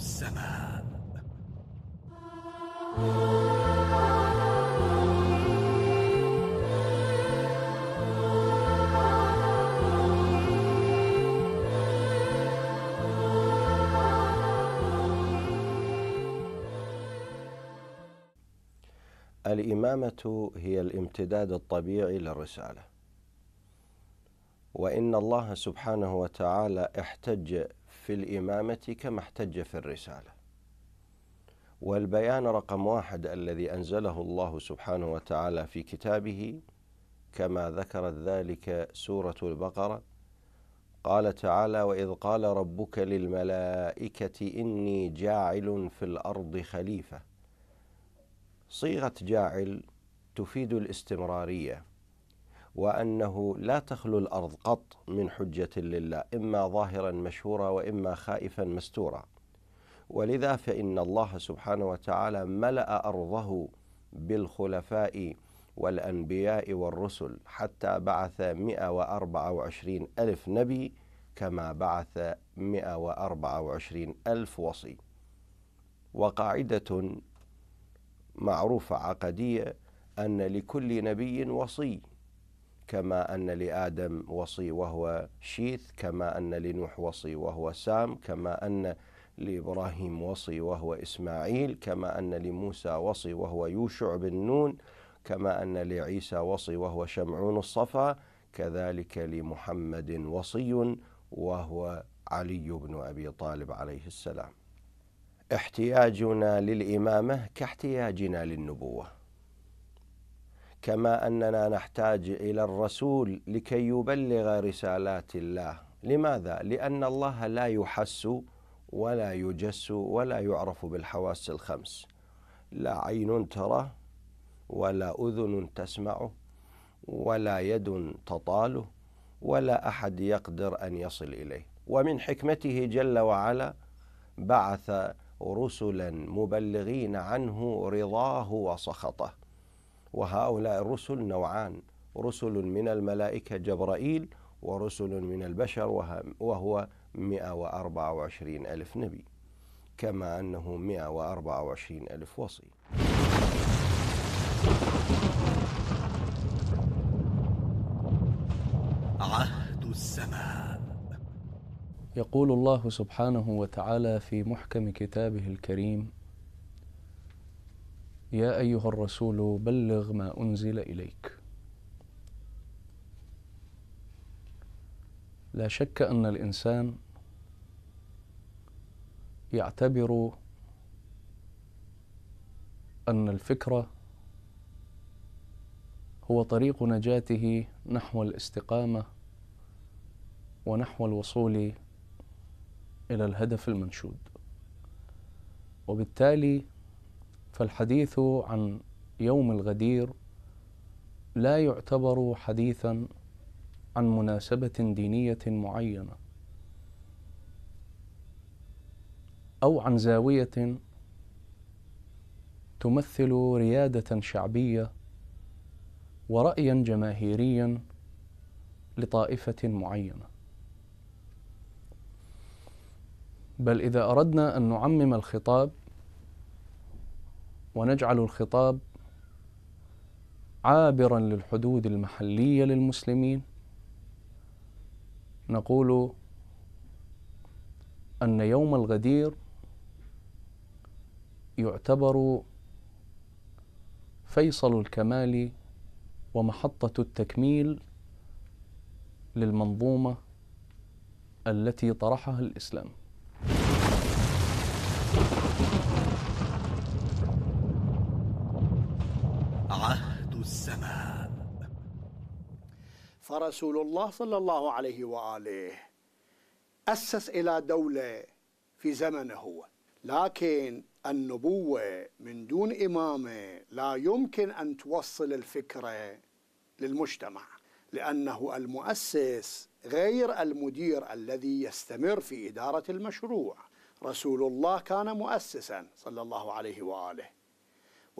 السماء الإمامة هي الامتداد الطبيعي للرسالة وإن الله سبحانه وتعالى احتج في الإمامة كما احتج في الرسالة والبيان رقم واحد الذي أنزله الله سبحانه وتعالى في كتابه كما ذكرت ذلك سورة البقرة قال تعالى وإذ قال ربك للملائكة إني جاعل في الأرض خليفة صيغة جاعل تفيد الاستمرارية وأنه لا تخلو الأرض قط من حجة لله إما ظاهرا مشهورا وإما خائفا مستورا ولذا فإن الله سبحانه وتعالى ملأ أرضه بالخلفاء والأنبياء والرسل حتى بعث 124 ألف نبي كما بعث 124 ألف وصي وقاعدة معروفة عقدية أن لكل نبي وصي كما أن لآدم وصي وهو شيث كما أن لنوح وصي وهو سام كما أن لإبراهيم وصي وهو إسماعيل كما أن لموسى وصي وهو يوشع بن نون كما أن لعيسى وصي وهو شمعون الصفا كذلك لمحمد وصي وهو علي بن أبي طالب عليه السلام احتياجنا للإمامة كاحتياجنا للنبوة كما اننا نحتاج الى الرسول لكي يبلغ رسالات الله لماذا لان الله لا يحس ولا يجس ولا يعرف بالحواس الخمس لا عين تراه ولا اذن تسمعه ولا يد تطاله ولا احد يقدر ان يصل اليه ومن حكمته جل وعلا بعث رسلا مبلغين عنه رضاه وسخطه وهؤلاء الرسل نوعان رسل من الملائكة جبرائيل ورسل من البشر وهو 124 ألف نبي كما أنه 124 ألف وصي عهد السماء يقول الله سبحانه وتعالى في محكم كتابه الكريم يا أيها الرسول بلغ ما أنزل إليك لا شك أن الإنسان يعتبر أن الفكرة هو طريق نجاته نحو الاستقامة ونحو الوصول إلى الهدف المنشود وبالتالي فالحديث عن يوم الغدير لا يعتبر حديثا عن مناسبة دينية معينة أو عن زاوية تمثل ريادة شعبية ورأيا جماهيريا لطائفة معينة بل إذا أردنا أن نعمم الخطاب ونجعل الخطاب عابرا للحدود المحليه للمسلمين نقول ان يوم الغدير يعتبر فيصل الكمال ومحطه التكميل للمنظومه التي طرحها الاسلام السماء فرسول الله صلى الله عليه وآله أسس إلى دولة في زمنه هو لكن النبوة من دون إمامة لا يمكن أن توصل الفكرة للمجتمع لأنه المؤسس غير المدير الذي يستمر في إدارة المشروع رسول الله كان مؤسسا صلى الله عليه وآله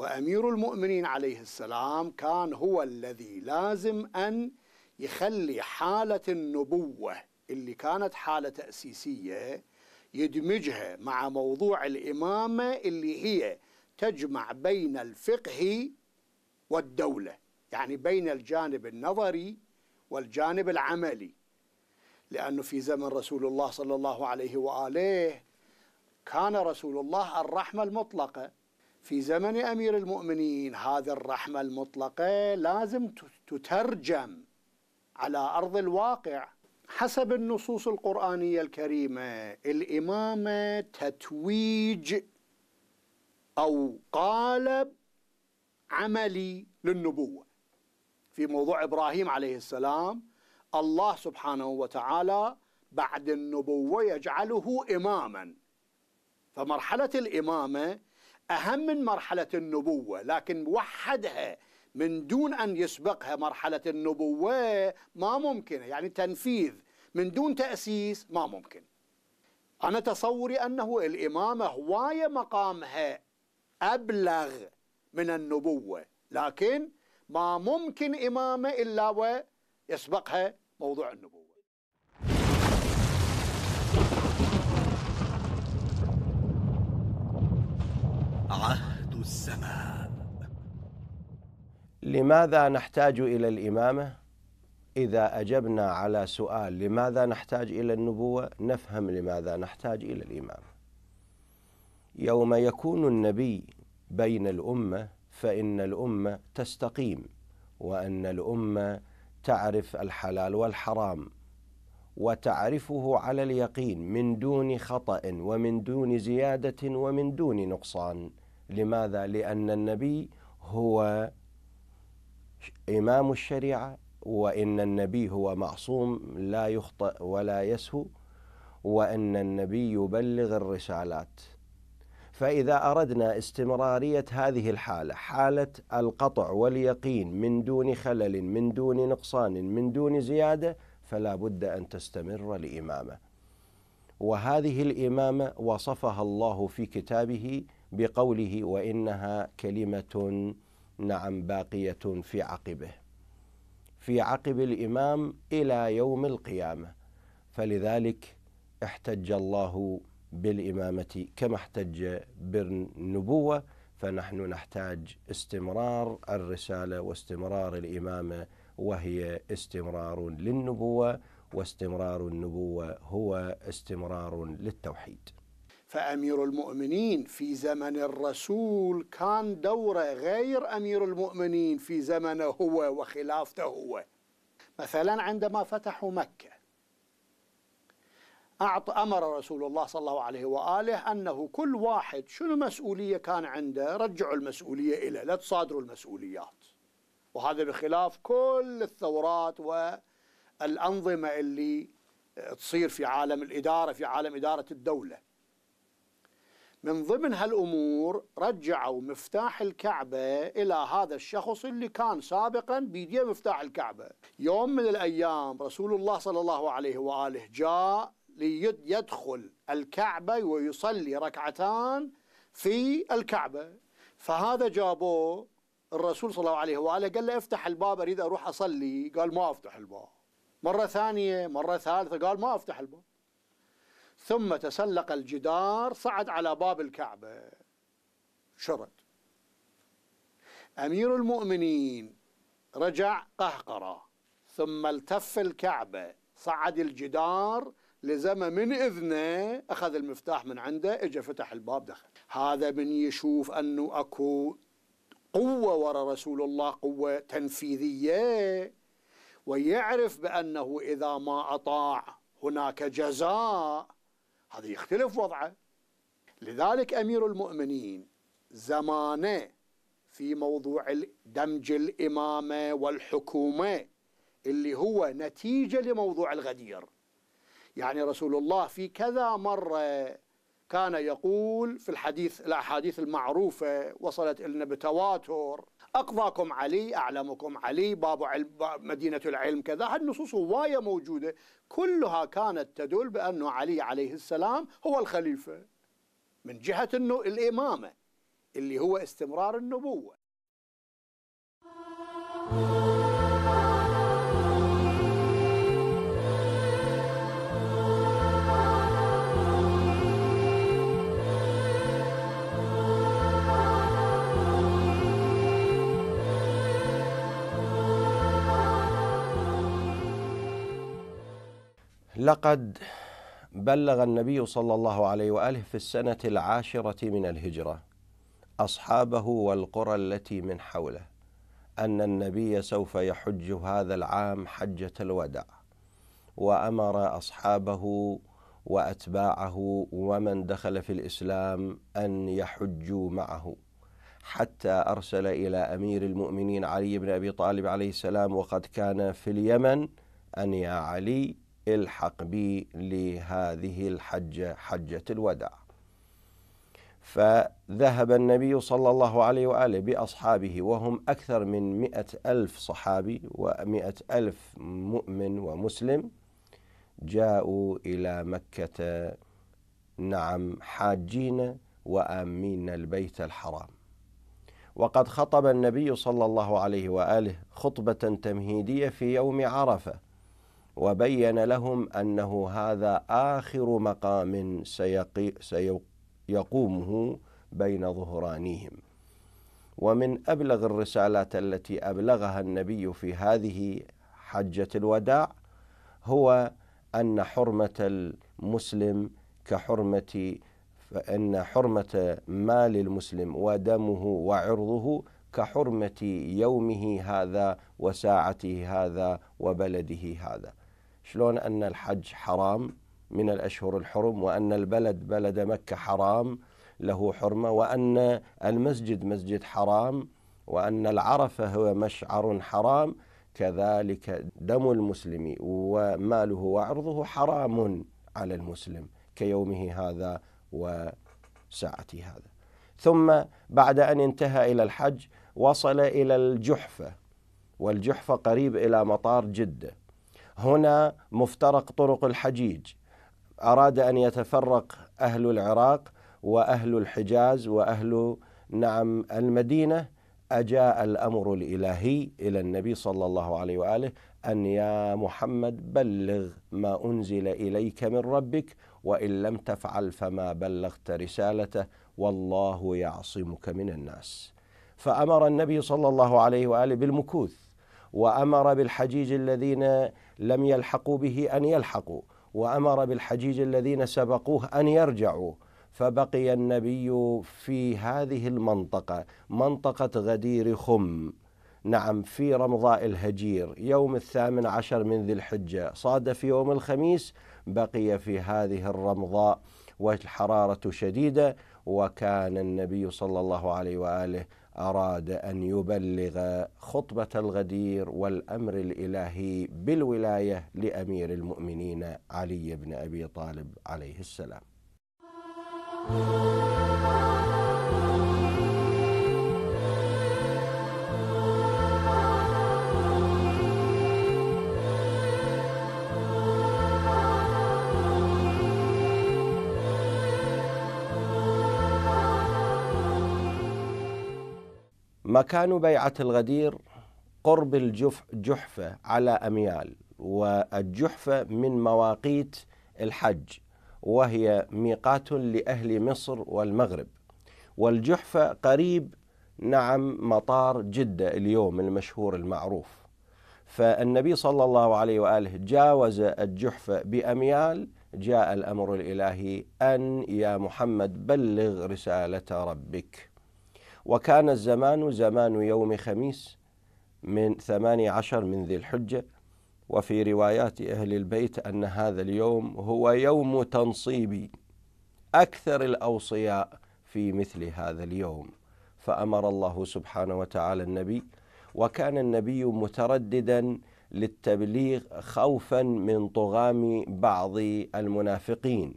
وأمير المؤمنين عليه السلام كان هو الذي لازم أن يخلي حالة النبوة اللي كانت حالة تأسيسية يدمجها مع موضوع الإمامة اللي هي تجمع بين الفقه والدولة يعني بين الجانب النظري والجانب العملي لأنه في زمن رسول الله صلى الله عليه وآله كان رسول الله الرحمة المطلقة في زمن أمير المؤمنين هذه الرحمة المطلقة لازم تترجم على أرض الواقع حسب النصوص القرآنية الكريمة الإمامة تتويج أو قالب عملي للنبوة في موضوع إبراهيم عليه السلام الله سبحانه وتعالى بعد النبوة يجعله إماما فمرحلة الإمامة أهم من مرحلة النبوة لكن وحدها من دون أن يسبقها مرحلة النبوة ما ممكنة يعني تنفيذ من دون تأسيس ما ممكن أنا تصوري أنه الإمامة هواية مقامها أبلغ من النبوة لكن ما ممكن إمامة إلا ويسبقها موضوع النبوة عهد السماء لماذا نحتاج الى الامامه اذا اجبنا على سؤال لماذا نحتاج الى النبوه نفهم لماذا نحتاج الى الامامه يوم يكون النبي بين الامه فان الامه تستقيم وان الامه تعرف الحلال والحرام وتعرفه على اليقين من دون خطأ ومن دون زيادة ومن دون نقصان لماذا؟ لأن النبي هو إمام الشريعة وإن النبي هو معصوم لا يخطئ ولا يسهو وأن النبي يبلغ الرسالات فإذا أردنا استمرارية هذه الحالة حالة القطع واليقين من دون خلل من دون نقصان من دون زيادة فلا بد أن تستمر الإمامة وهذه الإمامة وصفها الله في كتابه بقوله وانها كلمه نعم باقيه في عقبه في عقب الامام الى يوم القيامه فلذلك احتج الله بالامامه كما احتج بالنبوه فنحن نحتاج استمرار الرساله واستمرار الامامه وهي استمرار للنبوه واستمرار النبوه هو استمرار للتوحيد فأمير المؤمنين في زمن الرسول كان دوره غير أمير المؤمنين في زمنه هو وخلافته هو مثلا عندما فتحوا مكة أعط أمر رسول الله صلى الله عليه وآله أنه كل واحد شنو مسؤولية كان عنده رجعوا المسؤولية إلى لا تصادروا المسؤوليات وهذا بخلاف كل الثورات والأنظمة اللي تصير في عالم الإدارة في عالم إدارة الدولة من ضمن هالامور رجعوا مفتاح الكعبه الى هذا الشخص اللي كان سابقا بيديه مفتاح الكعبه. يوم من الايام رسول الله صلى الله عليه واله جاء ليدخل الكعبه ويصلي ركعتان في الكعبه. فهذا جابوه الرسول صلى الله عليه واله قال له افتح الباب اريد اروح اصلي، قال ما افتح الباب. مره ثانيه، مره ثالثه قال ما افتح الباب. ثم تسلق الجدار صعد على باب الكعبة شرد أمير المؤمنين رجع قهقرة ثم التف الكعبة صعد الجدار لزم من إذنه أخذ المفتاح من عنده إجا فتح الباب دخل هذا من يشوف أنه أكو قوة وراء رسول الله قوة تنفيذية ويعرف بأنه إذا ما أطاع هناك جزاء هذا يختلف وضعه لذلك أمير المؤمنين زمانه في موضوع دمج الإمامة والحكومة اللي هو نتيجة لموضوع الغدير يعني رسول الله في كذا مرة كان يقول في الحديث الأحاديث المعروفة وصلت إلنا بتواتر أقضاكم علي أعلمكم علي باب علم مدينة العلم كذا هالنصوص هواية موجودة كلها كانت تدل بانه علي عليه السلام هو الخليفة من جهة إنه الإمامة اللي هو استمرار النبوة لقد بلغ النبي صلى الله عليه واله في السنه العاشره من الهجره اصحابه والقرى التي من حوله ان النبي سوف يحج هذا العام حجه الوداع وامر اصحابه واتباعه ومن دخل في الاسلام ان يحجوا معه حتى ارسل الى امير المؤمنين علي بن ابي طالب عليه السلام وقد كان في اليمن ان يا علي الحق بي لهذه الحجة حجة الوداع فذهب النبي صلى الله عليه وآله بأصحابه وهم أكثر من مئة ألف صحابي ومئة ألف مؤمن ومسلم جاءوا إلى مكة نعم حاجين وآمين البيت الحرام وقد خطب النبي صلى الله عليه وآله خطبة تمهيدية في يوم عرفة وبين لهم أنه هذا آخر مقام سيقي سيقومه بين ظهرانيهم ومن أبلغ الرسالات التي أبلغها النبي في هذه حجة الوداع هو أن حرمة المسلم كحرمة فإن حرمة مال المسلم ودمه وعرضه كحرمة يومه هذا وساعته هذا وبلده هذا شلون أن الحج حرام من الأشهر الحرم وأن البلد بلد مكة حرام له حرمة وأن المسجد مسجد حرام وأن العرفة هو مشعر حرام كذلك دم المسلم وماله وعرضه حرام على المسلم كيومه هذا وساعته هذا ثم بعد أن انتهى إلى الحج وصل إلى الجحفة والجحفة قريب إلى مطار جدة هنا مفترق طرق الحجيج أراد أن يتفرق أهل العراق وأهل الحجاز وأهل نعم المدينة أجاء الأمر الإلهي إلى النبي صلى الله عليه وآله أن يا محمد بلغ ما أنزل إليك من ربك وإن لم تفعل فما بلغت رسالته والله يعصمك من الناس فأمر النبي صلى الله عليه وآله بالمكوث وأمر بالحجيج الذين لم يلحقوا به أن يلحقوا وأمر بالحجيج الذين سبقوه أن يرجعوا فبقي النبي في هذه المنطقة منطقة غدير خم نعم في رمضاء الهجير يوم الثامن عشر من ذي الحجة صاد في يوم الخميس بقي في هذه الرمضاء والحرارة شديدة وكان النبي صلى الله عليه وآله أراد أن يبلغ خطبة الغدير والأمر الإلهي بالولاية لأمير المؤمنين علي بن أبي طالب عليه السلام. مكان بيعة الغدير قرب الجحفة على أميال والجحفة من مواقيت الحج وهي ميقات لأهل مصر والمغرب والجحفة قريب نعم مطار جدة اليوم المشهور المعروف فالنبي صلى الله عليه وآله جاوز الجحفة بأميال جاء الأمر الإلهي أن يا محمد بلغ رسالة ربك وكان الزمان زمان يوم خميس من ثماني عشر من ذي الحجة وفي روايات أهل البيت أن هذا اليوم هو يوم تنصيب أكثر الأوصياء في مثل هذا اليوم فأمر الله سبحانه وتعالى النبي وكان النبي مترددا للتبليغ خوفا من طغام بعض المنافقين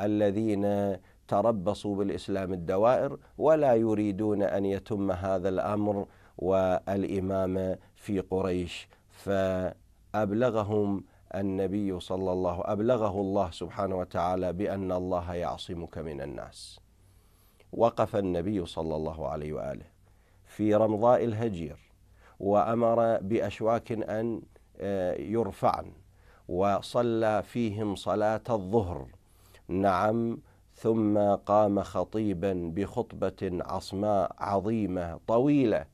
الذين تربصوا بالاسلام الدوائر ولا يريدون ان يتم هذا الامر والامامه في قريش فابلغهم النبي صلى الله ابلغه الله سبحانه وتعالى بان الله يعصمك من الناس. وقف النبي صلى الله عليه واله في رمضاء الهجير وامر باشواك ان آه، يرفعن وصلى فيهم صلاه الظهر. نعم ثم قام خطيبا بخطبه عصماء عظيمه طويله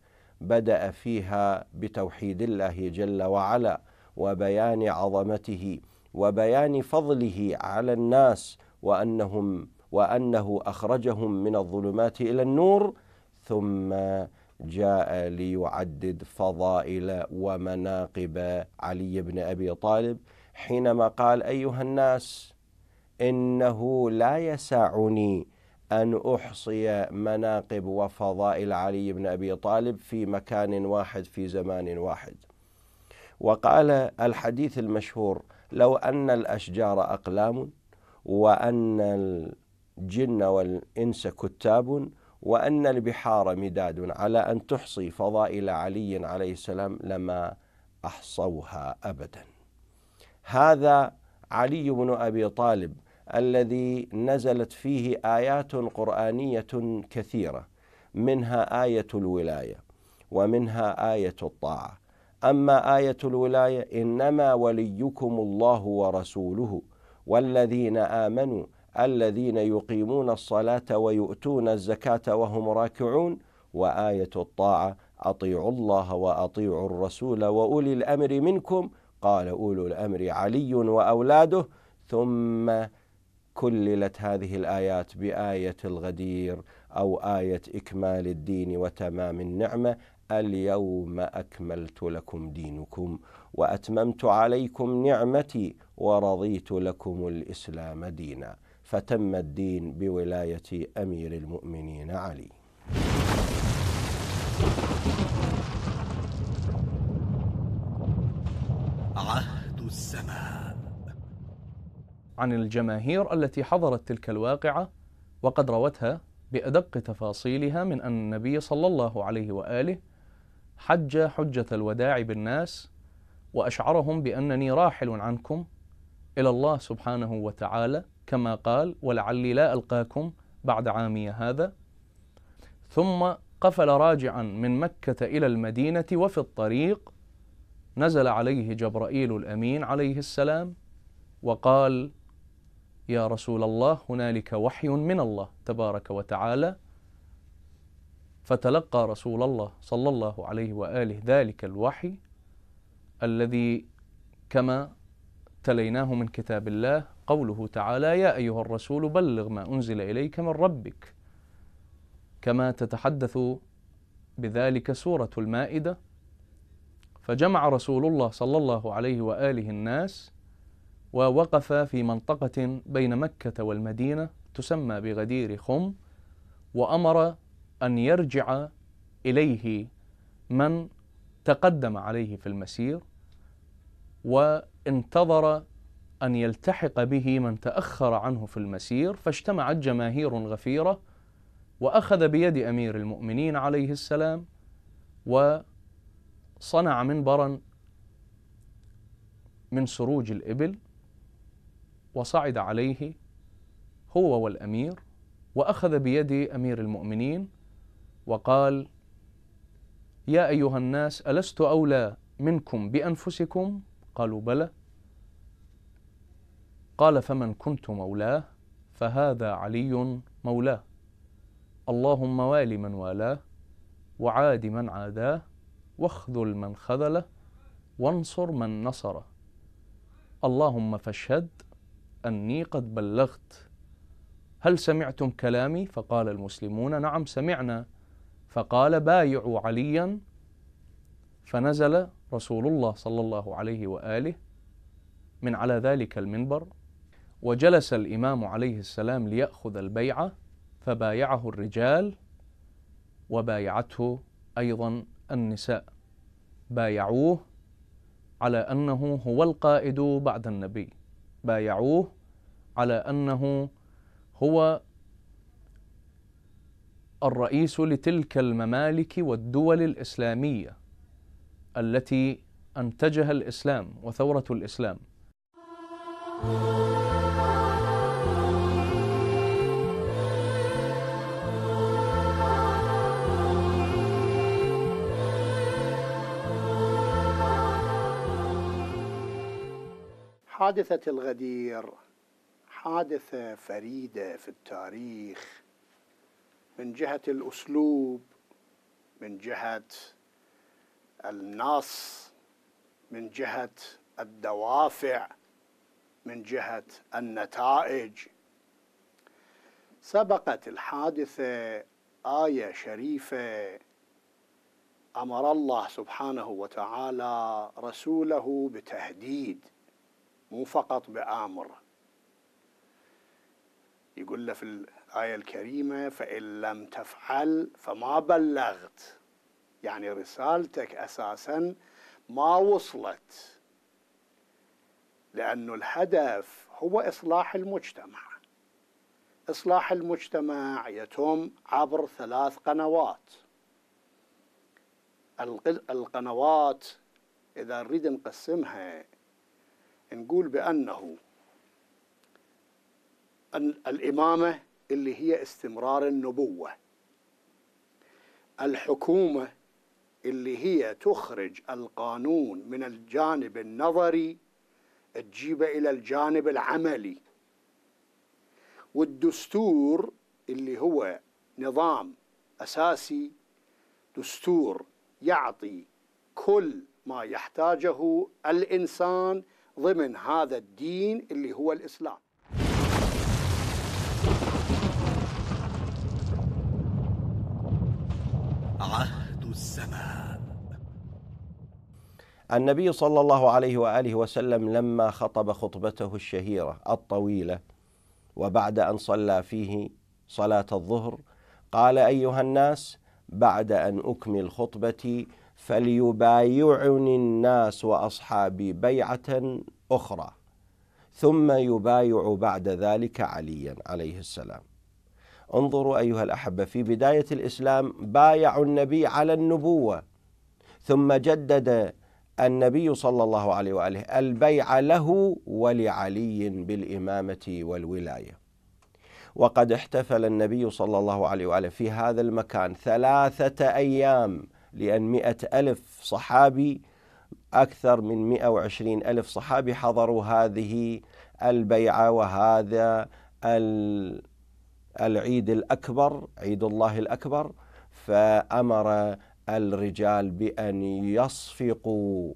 بدا فيها بتوحيد الله جل وعلا وبيان عظمته وبيان فضله على الناس وانهم وانه اخرجهم من الظلمات الى النور ثم جاء ليعدد فضائل ومناقب علي بن ابي طالب حينما قال ايها الناس إنه لا يسعني أن أحصي مناقب وفضائل علي بن أبي طالب في مكان واحد في زمان واحد وقال الحديث المشهور لو أن الأشجار أقلام وأن الجن والإنس كتاب وأن البحار مداد على أن تحصي فضائل علي عليه السلام لما أحصوها أبدا هذا علي بن أبي طالب الذي نزلت فيه ايات قرانيه كثيره منها ايه الولايه ومنها ايه الطاعه اما ايه الولايه انما وليكم الله ورسوله والذين امنوا الذين يقيمون الصلاه ويؤتون الزكاه وهم راكعون وايه الطاعه اطيعوا الله واطيعوا الرسول واولي الامر منكم قال اولو الامر علي واولاده ثم كللت هذه الايات بايه الغدير او ايه اكمال الدين وتمام النعمه اليوم اكملت لكم دينكم واتممت عليكم نعمتي ورضيت لكم الاسلام دينا فتم الدين بولايه امير المؤمنين علي عهد الزمان عن الجماهير التي حضرت تلك الواقعة وقد روتها بأدق تفاصيلها من أن النبي صلى الله عليه وآله حج حجة الوداع بالناس وأشعرهم بأنني راحل عنكم إلى الله سبحانه وتعالى كما قال ولعلي لا ألقاكم بعد عامي هذا ثم قفل راجعا من مكة إلى المدينة وفي الطريق نزل عليه جبرائيل الأمين عليه السلام وقال يا رسول الله هنالك وحي من الله تبارك وتعالى فتلقى رسول الله صلى الله عليه واله ذلك الوحي الذي كما تليناه من كتاب الله قوله تعالى يا ايها الرسول بلغ ما انزل اليك من ربك كما تتحدث بذلك سوره المائده فجمع رسول الله صلى الله عليه واله الناس ووقف في منطقة بين مكة والمدينة تسمى بغدير خم وأمر أن يرجع إليه من تقدم عليه في المسير وانتظر أن يلتحق به من تأخر عنه في المسير فاجتمعت جماهير غفيرة وأخذ بيد أمير المؤمنين عليه السلام وصنع منبرا من سروج الإبل وصعد عليه هو والامير واخذ بيد امير المؤمنين وقال يا ايها الناس الست اولى منكم بانفسكم قالوا بلى قال فمن كنت مولاه فهذا علي مولاه اللهم وال من والاه وعاد من عاداه واخذل من خذله وانصر من نصره اللهم فاشهد أني قد بلغت هل سمعتم كلامي فقال المسلمون نعم سمعنا فقال بايعوا عليا فنزل رسول الله صلى الله عليه واله من على ذلك المنبر وجلس الامام عليه السلام لياخذ البيعه فبايعه الرجال وبايعته ايضا النساء بايعوه على انه هو القائد بعد النبي بايعوه على انه هو الرئيس لتلك الممالك والدول الاسلاميه التي انتجها الاسلام وثوره الاسلام. حادثة الغدير حادثة فريدة في التاريخ من جهة الأسلوب من جهة النص من جهة الدوافع من جهة النتائج سبقت الحادثة آية شريفة أمر الله سبحانه وتعالى رسوله بتهديد مو فقط بآمر يقول له في الآية الكريمة فإن لم تفعل فما بلغت يعني رسالتك أساسا ما وصلت لأن الهدف هو إصلاح المجتمع إصلاح المجتمع يتم عبر ثلاث قنوات القنوات إذا نريد نقسمها نقول بأنه أن الإمامة اللي هي استمرار النبوة الحكومة اللي هي تخرج القانون من الجانب النظري تجيبه إلى الجانب العملي والدستور اللي هو نظام أساسي دستور يعطي كل ما يحتاجه الإنسان ضمن هذا الدين اللي هو الإسلام عهد السماء النبي صلى الله عليه واله وسلم لما خطب خطبته الشهيره الطويله وبعد ان صلى فيه صلاه الظهر قال ايها الناس بعد ان اكمل خطبتي فليبايعني الناس واصحابي بيعه اخرى ثم يبايع بعد ذلك عليا عليه السلام. انظروا ايها الاحبه في بدايه الاسلام بايعوا النبي على النبوه ثم جدد النبي صلى الله عليه واله البيع له ولعلي بالامامه والولايه. وقد احتفل النبي صلى الله عليه واله في هذا المكان ثلاثه ايام لأن مئة ألف صحابي أكثر من وعشرين ألف صحابي حضروا هذه البيعة وهذا العيد الأكبر عيد الله الأكبر فأمر الرجال بأن يصفقوا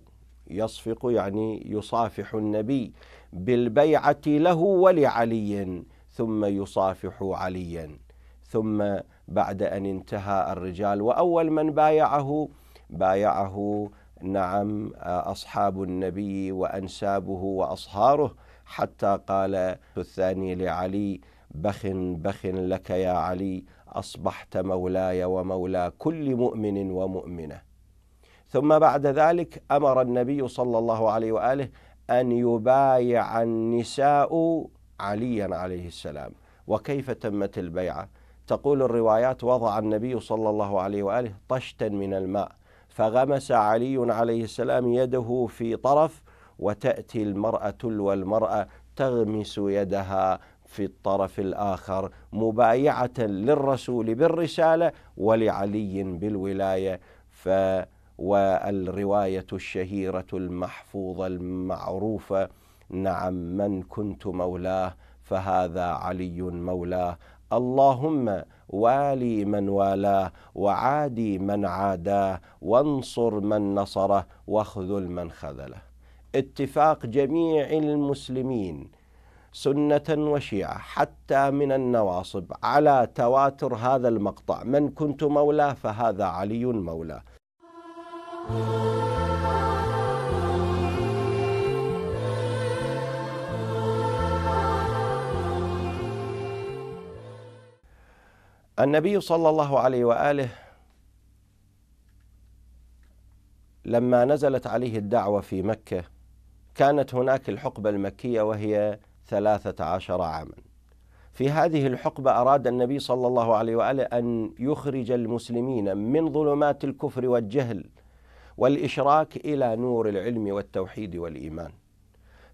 يصفقوا يعني يصافح النبي بالبيعة له ولعلي ثم يصافح عليا ثم بعد أن انتهى الرجال وأول من بايعه بايعه نعم آه، أصحاب النبي وأنسابه وأصهاره حتى قال الثاني لعلي بخ بخ لك يا علي أصبحت مولاي ومولى كل مؤمن ومؤمنة ثم بعد ذلك أمر النبي صلى الله عليه وآله أن يبايع النساء عليا عليه السلام وكيف تمت البيعة تقول الروايات وضع النبي صلى الله عليه واله طشتا من الماء فغمس علي عليه السلام يده في طرف وتاتي المراه تلو المراه تغمس يدها في الطرف الاخر مبايعه للرسول بالرساله ولعلي بالولايه ف والروايه الشهيره المحفوظه المعروفه نعم من كنت مولاه فهذا علي مولاه اللهم والي من والاه وعادي من عاداه وانصر من نصره واخذل من خذله اتفاق جميع المسلمين سنة وشيعة حتى من النواصب على تواتر هذا المقطع من كنت مولاه فهذا علي مولاه النبي صلى الله عليه واله لما نزلت عليه الدعوه في مكه كانت هناك الحقبه المكيه وهي ثلاثه عشر عاما في هذه الحقبه اراد النبي صلى الله عليه واله ان يخرج المسلمين من ظلمات الكفر والجهل والاشراك الى نور العلم والتوحيد والايمان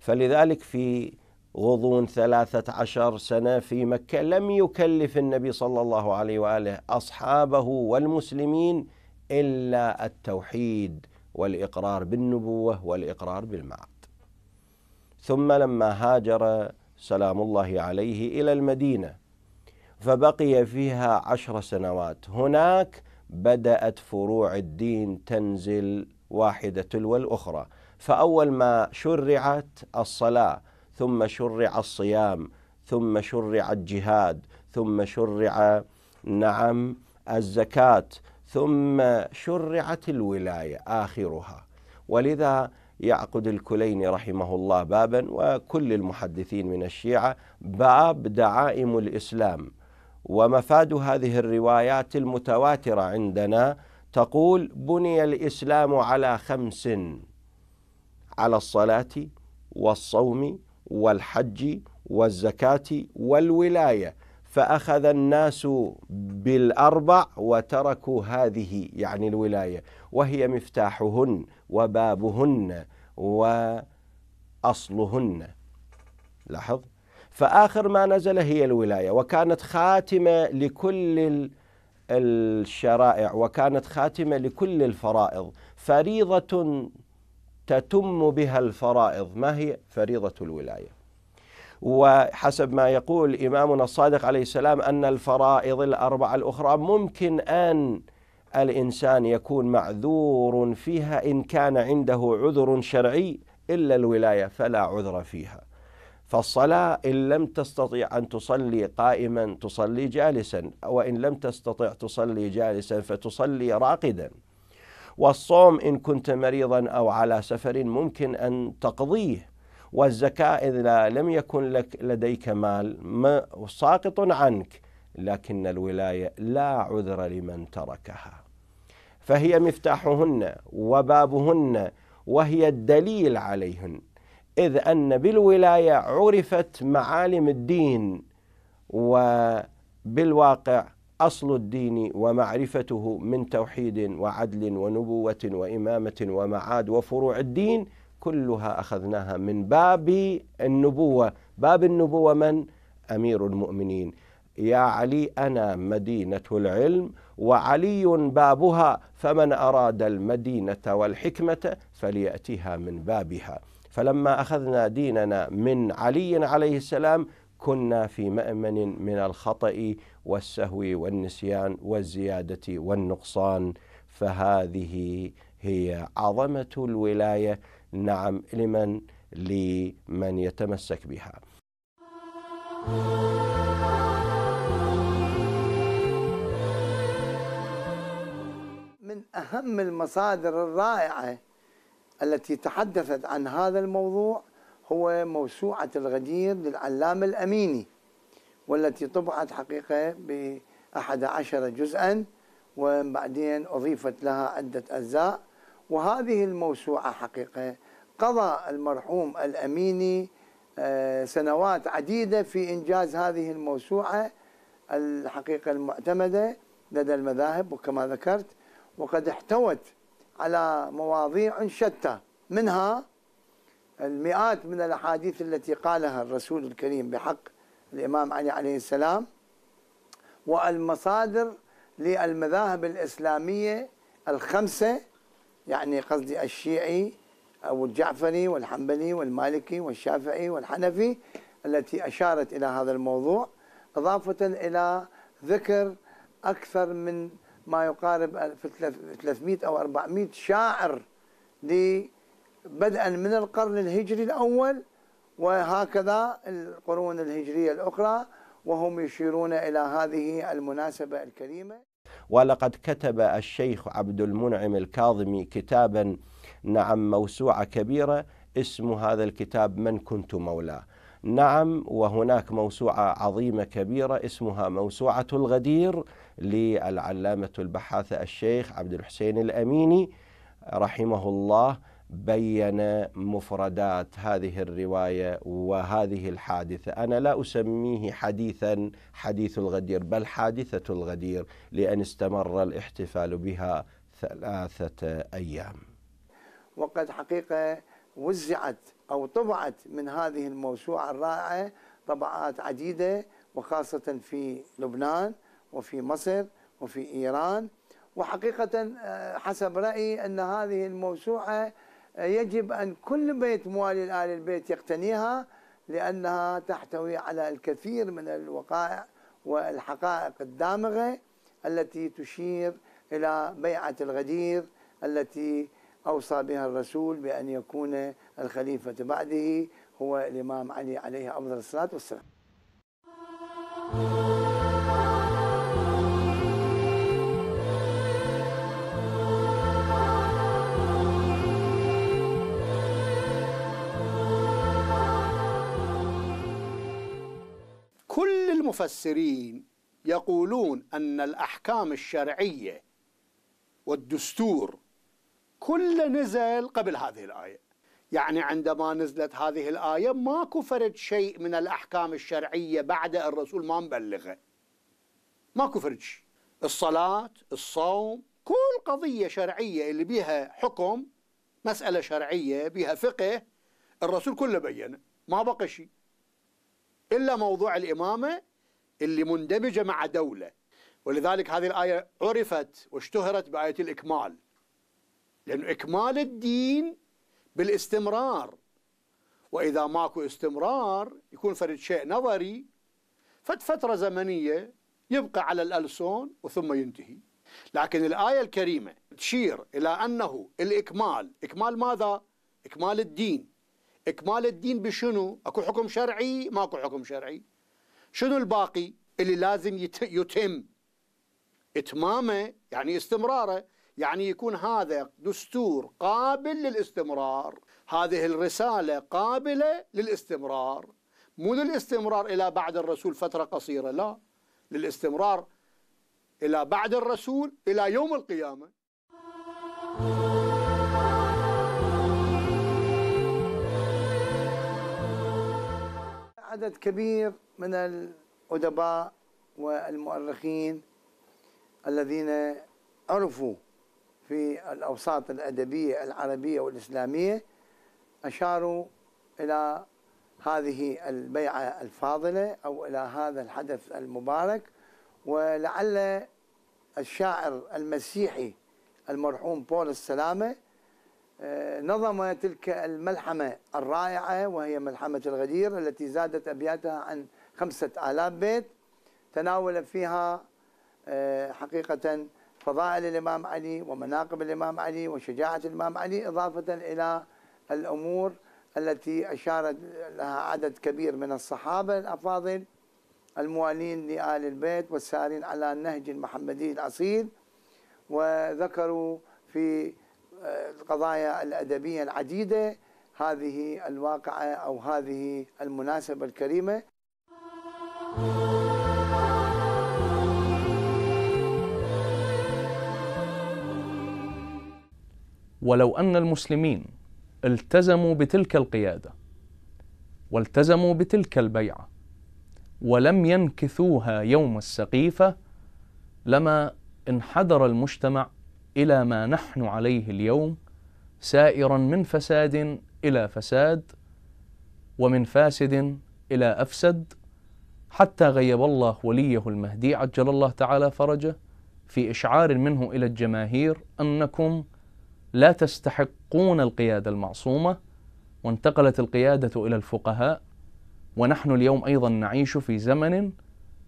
فلذلك في غضون ثلاثة عشر سنة في مكة لم يكلف النبي صلى الله عليه وآله أصحابه والمسلمين إلا التوحيد والإقرار بالنبوة والإقرار بالمعاد ثم لما هاجر سلام الله عليه إلى المدينة فبقي فيها عشر سنوات هناك بدأت فروع الدين تنزل واحدة تلو الأخرى فأول ما شرعت الصلاة ثم شرع الصيام ثم شرع الجهاد ثم شرع نعم الزكاة ثم شرعت الولاية آخرها ولذا يعقد الكليني رحمه الله بابا وكل المحدثين من الشيعة باب دعائم الإسلام ومفاد هذه الروايات المتواترة عندنا تقول بني الإسلام على خمس على الصلاة والصوم والحج والزكاة والولاية فأخذ الناس بالأربع وتركوا هذه يعني الولاية وهي مفتاحهن وبابهن وأصلهن لاحظ فآخر ما نزل هي الولاية وكانت خاتمة لكل الشرائع وكانت خاتمة لكل الفرائض فريضة تتم بها الفرائض ما هي فريضة الولاية وحسب ما يقول إمامنا الصادق عليه السلام أن الفرائض الأربعة الأخرى ممكن أن الإنسان يكون معذور فيها إن كان عنده عذر شرعي إلا الولاية فلا عذر فيها فالصلاة إن لم تستطيع أن تصلي قائما تصلي جالسا وإن لم تستطع تصلي جالسا فتصلي راقدا والصوم إن كنت مريضا أو على سفر ممكن أن تقضيه والزكاة إذا لم يكن لك لديك مال ما ساقط عنك لكن الولاية لا عذر لمن تركها فهي مفتاحهن وبابهن وهي الدليل عليهن إذ أن بالولاية عرفت معالم الدين وبالواقع أصل الدين ومعرفته من توحيد وعدل ونبوة وإمامة ومعاد وفروع الدين كلها أخذناها من باب النبوة باب النبوة من؟ أمير المؤمنين يا علي أنا مدينة العلم وعلي بابها فمن أراد المدينة والحكمة فليأتيها من بابها فلما أخذنا ديننا من علي عليه السلام كنا في مأمن من الخطأ والسهو والنسيان والزياده والنقصان فهذه هي عظمه الولايه نعم لمن لمن يتمسك بها. من اهم المصادر الرائعه التي تحدثت عن هذا الموضوع هو موسوعه الغدير للعلام الاميني والتي طبعت حقيقة بأحد عشر جزءا وبعدين أضيفت لها عدة أجزاء وهذه الموسوعة حقيقة قضى المرحوم الأميني آه، سنوات عديدة في إنجاز هذه الموسوعة الحقيقة المعتمدة لدى المذاهب وكما ذكرت وقد احتوت على مواضيع شتى منها المئات من الأحاديث التي قالها الرسول الكريم بحق الإمام علي عليه السلام والمصادر للمذاهب الإسلامية الخمسة يعني قصدي الشيعي أو الجعفري والحنبلي والمالكي والشافعي والحنفي التي أشارت إلى هذا الموضوع إضافة إلى ذكر أكثر من ما يقارب 300 أو 400 شاعر بدءا من القرن الهجري الأول وهكذا القرون الهجرية الأخرى وهم يشيرون إلى هذه المناسبة الكريمة ولقد كتب الشيخ عبد المنعم الكاظمي كتابا نعم موسوعة كبيرة اسم هذا الكتاب من كنت مولاه نعم وهناك موسوعة عظيمة كبيرة اسمها موسوعة الغدير للعلامة البحاثة الشيخ عبد الحسين الأميني رحمه الله بين مفردات هذه الروايه وهذه الحادثه، انا لا اسميه حديثا حديث الغدير بل حادثه الغدير لان استمر الاحتفال بها ثلاثه ايام. وقد حقيقه وزعت او طبعت من هذه الموسوعه الرائعه طبعات عديده وخاصه في لبنان وفي مصر وفي ايران وحقيقه آه، حسب رايي ان هذه الموسوعه يجب أن كل بيت موالي لآل البيت يقتنيها لأنها تحتوي على الكثير من الوقائع والحقائق الدامغة التي تشير إلى بيعة الغدير التي أوصى بها الرسول بأن يكون الخليفة بعده هو الإمام علي عليه أفضل الصلاة والسلام المفسرين يقولون أن الأحكام الشرعية والدستور كله نزل قبل هذه الآية يعني عندما نزلت هذه الآية ما كفرت شيء من الأحكام الشرعية بعد الرسول ما مبلغه ما كفرت شيء الصلاة الصوم كل قضية شرعية اللي بيها حكم مسألة شرعية بيها فقه الرسول كله بينه ما بقى شيء إلا موضوع الإمامة اللي مندمجة مع دولة ولذلك هذه الآية عرفت واشتهرت بآية الإكمال لأن إكمال الدين بالاستمرار وإذا ماكو استمرار يكون فرد شيء نظري فد فترة زمنية يبقى على الألسون وثم ينتهي لكن الآية الكريمة تشير إلى أنه الإكمال إكمال ماذا؟ إكمال الدين إكمال الدين بشنو؟ أكو حكم شرعي ماكو حكم شرعي شنو الباقي اللي لازم يتم اتمامه يعني استمراره يعني يكون هذا دستور قابل للاستمرار هذه الرسالة قابلة للاستمرار مو للاستمرار إلى بعد الرسول فترة قصيرة لا للاستمرار إلى بعد الرسول إلى يوم القيامة عدد كبير من الأدباء والمؤرخين الذين عرفوا في الأوساط الأدبية العربية والإسلامية أشاروا إلى هذه البيعة الفاضلة أو إلى هذا الحدث المبارك ولعل الشاعر المسيحي المرحوم بول السلامة آه، نظم تلك الملحمة الرائعة وهي ملحمة الغدير التي زادت أبياتها عن خمسة آلاف بيت تناول فيها آه، حقيقة فضائل الإمام علي ومناقب الإمام علي وشجاعة الإمام علي إضافة إلى الأمور التي أشارت لها عدد كبير من الصحابة الأفاضل الموالين لآل البيت والسارين على النهج المحمدي الأصيل وذكروا في آه، القضايا الأدبية العديدة هذه الواقعة أو هذه المناسبة الكريمة ولو ان المسلمين التزموا بتلك القياده والتزموا بتلك البيعه ولم ينكثوها يوم السقيفه لما انحدر المجتمع الى ما نحن عليه اليوم سائرا من فساد الى فساد ومن فاسد الى افسد حتى غيب الله وليه المهدي عجل الله تعالى فرجه في إشعار منه إلى الجماهير أنكم لا تستحقون القيادة المعصومة وانتقلت القيادة إلى الفقهاء ونحن اليوم أيضا نعيش في زمن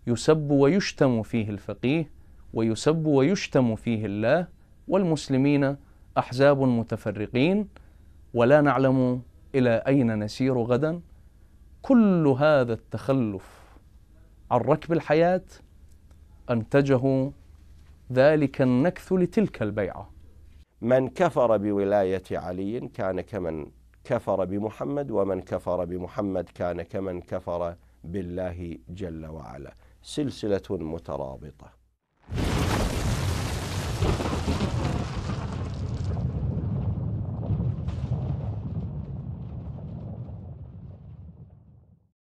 يسب ويشتم فيه الفقيه ويسب ويشتم فيه الله والمسلمين أحزاب متفرقين ولا نعلم إلى أين نسير غدا كل هذا التخلف عن ركب الحياة أنتجه ذلك النكث لتلك البيعة من كفر بولاية علي كان كمن كفر بمحمد ومن كفر بمحمد كان كمن كفر بالله جل وعلا سلسلة مترابطة